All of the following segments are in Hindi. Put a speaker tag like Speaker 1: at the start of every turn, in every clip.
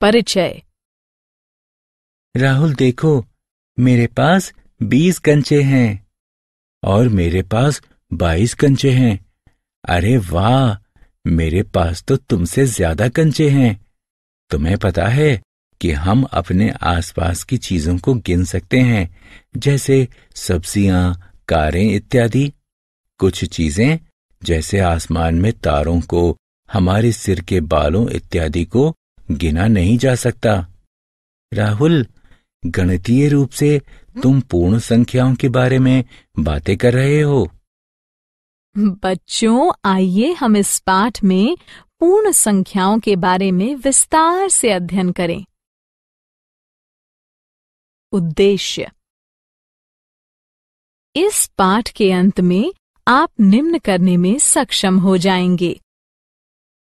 Speaker 1: परिचय राहुल देखो मेरे पास बीस कंचे हैं और मेरे पास बाईस कंचे हैं अरे वाह मेरे पास तो तुमसे ज्यादा कंचे हैं तुम्हें पता है कि हम अपने आसपास की चीजों को गिन सकते हैं जैसे सब्जियां कारें इत्यादि कुछ चीजें जैसे आसमान में तारों को हमारे सिर के बालों इत्यादि को गिना नहीं जा सकता राहुल गणितीय रूप से तुम पूर्ण संख्याओं के बारे में बातें कर रहे हो बच्चों आइए हम इस पाठ में पूर्ण संख्याओं के बारे में विस्तार से अध्ययन करें उद्देश्य इस पाठ के अंत में आप निम्न करने में सक्षम हो जाएंगे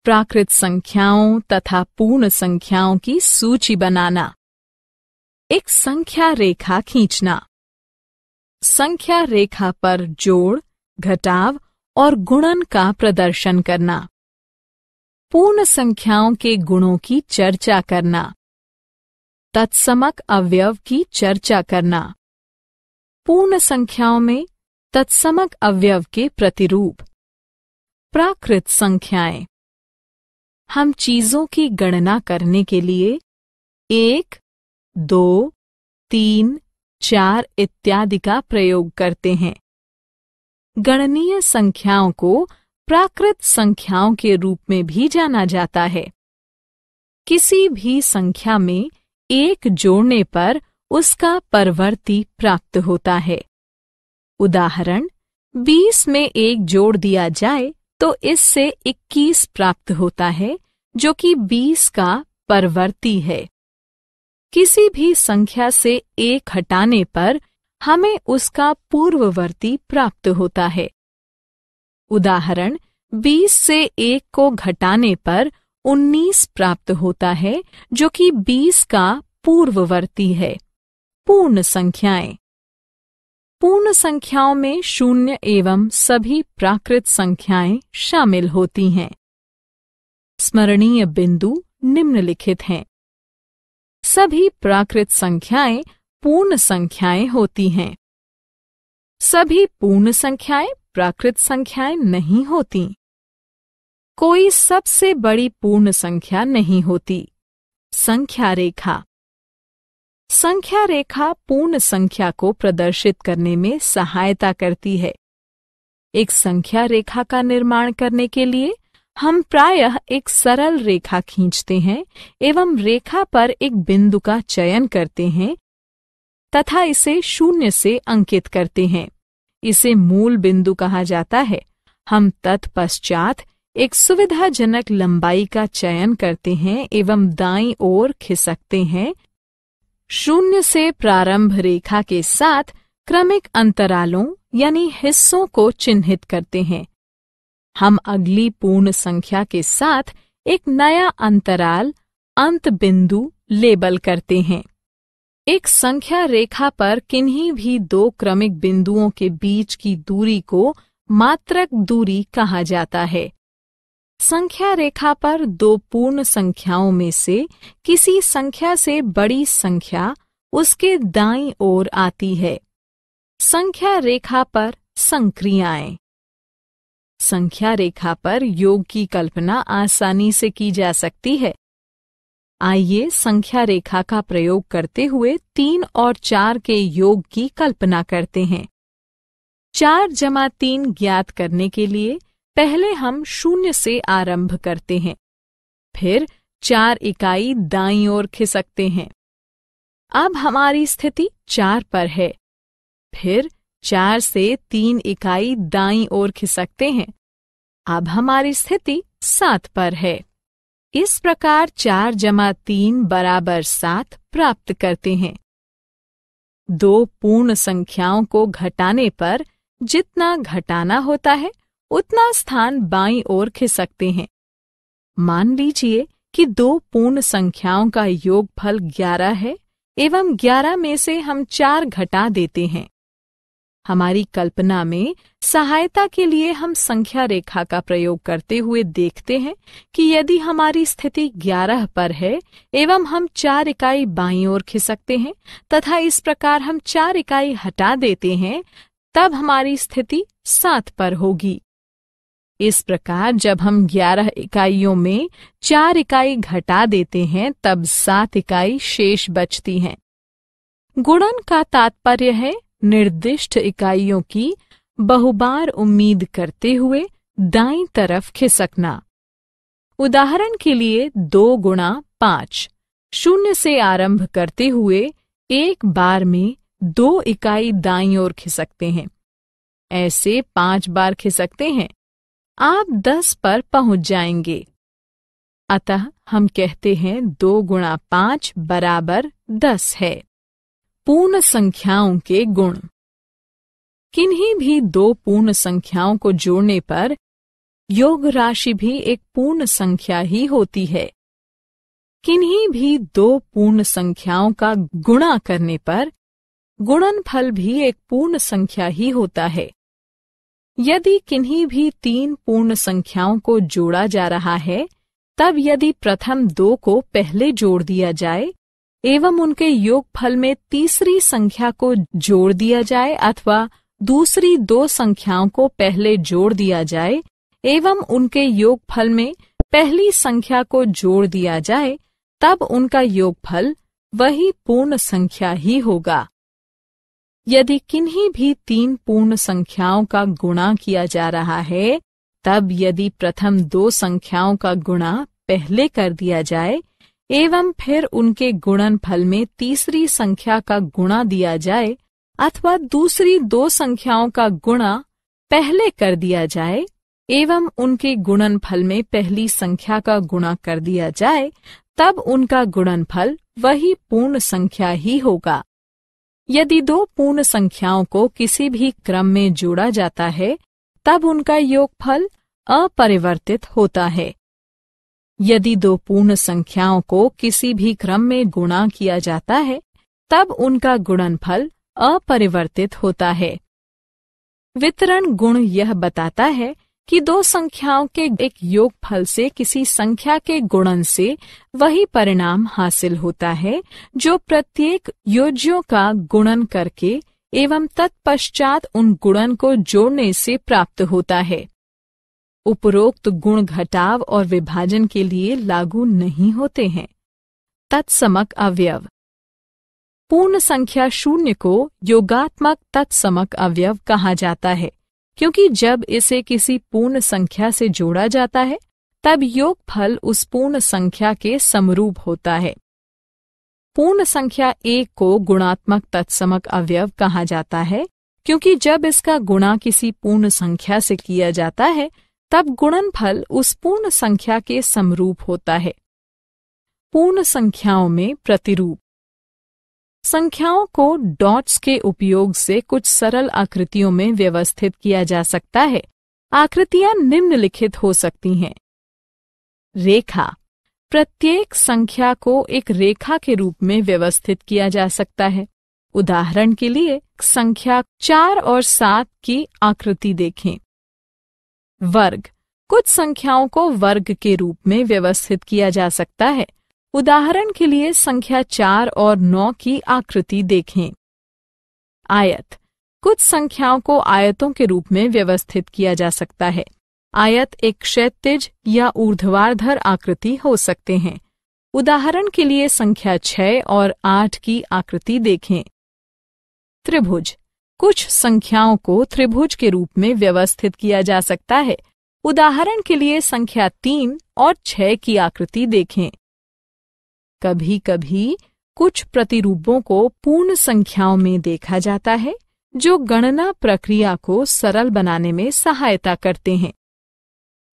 Speaker 1: प्राकृत संख्याओं तथा पूर्ण संख्याओं की सूची बनाना एक संख्या रेखा खींचना संख्या रेखा पर जोड़ घटाव और गुणन का प्रदर्शन करना पूर्ण संख्याओं के गुणों की चर्चा करना तत्समक अवयव की चर्चा करना पूर्ण संख्याओं में तत्समक अवयव के प्रतिरूप प्राकृत संख्याएं हम चीजों की गणना करने के लिए एक दो तीन चार इत्यादि का प्रयोग करते हैं गणनीय संख्याओं को प्राकृत संख्याओं के रूप में भी जाना जाता है किसी भी संख्या में एक जोड़ने पर उसका परवर्ती प्राप्त होता है उदाहरण 20 में एक जोड़ दिया जाए तो इससे 21 प्राप्त होता है जो कि 20 का परवर्ती है किसी भी संख्या से एक हटाने पर हमें उसका पूर्ववर्ती प्राप्त होता है उदाहरण 20 से एक को घटाने पर 19 प्राप्त होता है जो कि 20 का पूर्ववर्ती है पूर्ण संख्याएं पूर्ण संख्याओं में शून्य एवं सभी प्राकृत संख्याएं शामिल होती हैं स्मरणीय बिंदु निम्नलिखित हैं सभी प्राकृत संख्याएं पूर्ण संख्याएं होती हैं सभी पूर्ण संख्याएं प्राकृत संख्याएं नहीं होती कोई सबसे बड़ी पूर्ण संख्या नहीं होती संख्या रेखा संख्या रेखा पूर्ण संख्या को प्रदर्शित करने में सहायता करती है एक संख्या रेखा का निर्माण करने के लिए हम प्रायः एक सरल रेखा खींचते हैं एवं रेखा पर एक बिंदु का चयन करते हैं तथा इसे शून्य से अंकित करते हैं इसे मूल बिंदु कहा जाता है हम तत्पश्चात एक सुविधाजनक लंबाई का चयन करते हैं एवं दाई ओर खिसकते हैं शून्य से प्रारंभ रेखा के साथ क्रमिक अंतरालों यानी हिस्सों को चिन्हित करते हैं हम अगली पूर्ण संख्या के साथ एक नया अंतराल अंत बिंदु लेबल करते हैं एक संख्या रेखा पर किन्हीं भी दो क्रमिक बिंदुओं के बीच की दूरी को मात्रक दूरी कहा जाता है संख्या रेखा पर दो पूर्ण संख्याओं में से किसी संख्या से बड़ी संख्या उसके दाईं ओर आती है संख्या रेखा पर संक्रियाएं संख्या रेखा पर योग की कल्पना आसानी से की जा सकती है आइए संख्या रेखा का प्रयोग करते हुए तीन और चार के योग की कल्पना करते हैं चार जमा तीन ज्ञात करने के लिए पहले हम शून्य से आरंभ करते हैं फिर चार इकाई दाई ओर खिसकते हैं अब हमारी स्थिति चार पर है फिर चार से तीन इकाई दाई ओर खिसकते हैं अब हमारी स्थिति सात पर है इस प्रकार चार जमा तीन बराबर सात प्राप्त करते हैं दो पूर्ण संख्याओं को घटाने पर जितना घटाना होता है उतना स्थान बाईं ओर खिसकते हैं मान लीजिए कि दो पूर्ण संख्याओं का योगफल ग्यारह है एवं ग्यारह में से हम चार घटा देते हैं हमारी कल्पना में सहायता के लिए हम संख्या रेखा का प्रयोग करते हुए देखते हैं कि यदि हमारी स्थिति 11 पर है एवं हम चार इकाई बाईं ओर खिसकते हैं तथा इस प्रकार हम चार इकाई हटा देते हैं तब हमारी स्थिति सात पर होगी इस प्रकार जब हम 11 इकाइयों में चार इकाई घटा देते हैं तब सात इकाई शेष बचती हैं। गुणन का तात्पर्य है निर्दिष्ट इकाइयों की बहुबार उम्मीद करते हुए दाई तरफ खिसकना उदाहरण के लिए दो गुणा पांच शून्य से आरंभ करते हुए एक बार में दो इकाई दाई ओर खिसकते हैं ऐसे पांच बार खिसकते हैं आप दस पर पहुंच जाएंगे अतः हम कहते हैं दो गुणा पांच बराबर दस है पूर्ण संख्याओं के गुण किन्हीं भी दो पूर्ण संख्याओं को जोड़ने पर योग राशि भी एक पूर्ण संख्या ही होती है किन्हीं भी दो पूर्ण संख्याओं का गुणा करने पर गुणनफल भी एक पूर्ण संख्या ही होता है यदि किन्हीं भी तीन पूर्ण संख्याओं को जोड़ा जा रहा है तब यदि प्रथम दो को पहले जोड़ दिया जाए एवं उनके योगफल में तीसरी संख्या को जोड़ दिया जाए अथवा दूसरी दो संख्याओं को पहले जोड़ दिया जाए एवं उनके योगफल में पहली संख्या को जोड़ दिया जाए तब उनका योगफल वही पूर्ण संख्या ही होगा यदि किन्हीं भी तीन पूर्ण संख्याओं का गुणा किया जा रहा है तब यदि प्रथम दो संख्याओं का गुणा पहले कर दिया जाए एवं फिर उनके गुणनफल में तीसरी संख्या का गुणा दिया जाए अथवा दूसरी दो संख्याओं का गुणा पहले कर दिया जाए एवं उनके गुणनफल में पहली संख्या का गुणा कर दिया जाए तब उनका गुणनफल वही पूर्ण संख्या ही होगा यदि दो पूर्ण संख्याओं को किसी भी क्रम में जोड़ा जाता है तब उनका योगफल अपरिवर्तित होता है यदि दो पूर्ण संख्याओं को किसी भी क्रम में गुणा किया जाता है तब उनका गुणनफल अपरिवर्तित होता है वितरण गुण यह बताता है कि दो संख्याओं के एक योगफल से किसी संख्या के गुणन से वही परिणाम हासिल होता है जो प्रत्येक योज्यों का गुणन करके एवं तत्पश्चात उन गुणन को जोड़ने से प्राप्त होता है उपरोक्त गुण घटाव और विभाजन के लिए लागू नहीं होते हैं तत्समक अवयव पूर्ण संख्या शून्य को योगात्मक तत्समक अवयव कहा जाता है क्योंकि जब इसे किसी पूर्ण संख्या से जोड़ा जाता है तब योग फल उस पूर्ण संख्या के समरूप होता है पूर्ण संख्या एक को गुणात्मक तत्समक अवयव कहा जाता है क्योंकि जब इसका गुणा किसी पूर्ण संख्या से किया जाता है तब गुणनफल उस पूर्ण संख्या के समरूप होता है पूर्ण संख्याओं में प्रतिरूप संख्याओं को डॉट्स के उपयोग से कुछ सरल आकृतियों में व्यवस्थित किया जा सकता है आकृतियां निम्नलिखित हो सकती हैं रेखा प्रत्येक संख्या को एक रेखा के रूप में व्यवस्थित किया जा सकता है उदाहरण के लिए संख्या चार और सात की आकृति देखें वर्ग कुछ संख्याओं को वर्ग के रूप में व्यवस्थित किया जा सकता है उदाहरण के लिए संख्या चार और नौ की आकृति देखें आयत कुछ संख्याओं को आयतों के रूप में व्यवस्थित किया जा सकता है आयत एक क्षेत्रज या ऊर्ध्वाधर आकृति हो सकते हैं उदाहरण के लिए संख्या छह और आठ की आकृति देखें त्रिभुज कुछ संख्याओं को त्रिभुज के रूप में व्यवस्थित किया जा सकता है उदाहरण के लिए संख्या तीन और छह की आकृति देखें कभी कभी कुछ प्रतिरूपों को पूर्ण संख्याओं में देखा जाता है जो गणना प्रक्रिया को सरल बनाने में सहायता करते हैं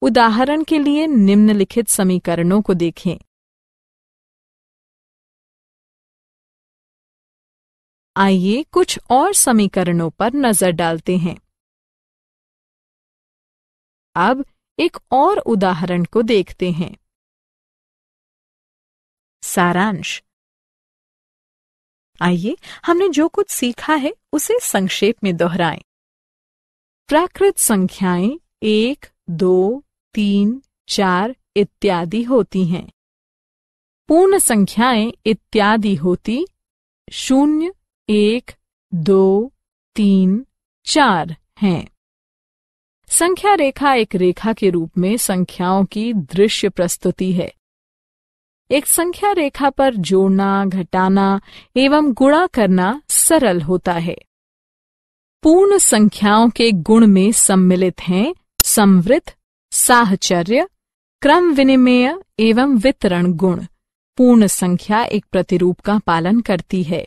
Speaker 1: उदाहरण के लिए निम्नलिखित समीकरणों को देखें आइए कुछ और समीकरणों पर नजर डालते हैं अब एक और उदाहरण को देखते हैं सारांश आइए हमने जो कुछ सीखा है उसे संक्षेप में दोहराएं। प्राकृत संख्याएं एक दो तीन चार इत्यादि होती हैं पूर्ण संख्याएं इत्यादि होती शून्य एक दो तीन चार हैं संख्या रेखा एक रेखा के रूप में संख्याओं की दृश्य प्रस्तुति है एक संख्या रेखा पर जोड़ना घटाना एवं गुणा करना सरल होता है पूर्ण संख्याओं के गुण में सम्मिलित हैं संवृत साहचर्य क्रम विनिमय एवं वितरण गुण पूर्ण संख्या एक प्रतिरूप का पालन करती है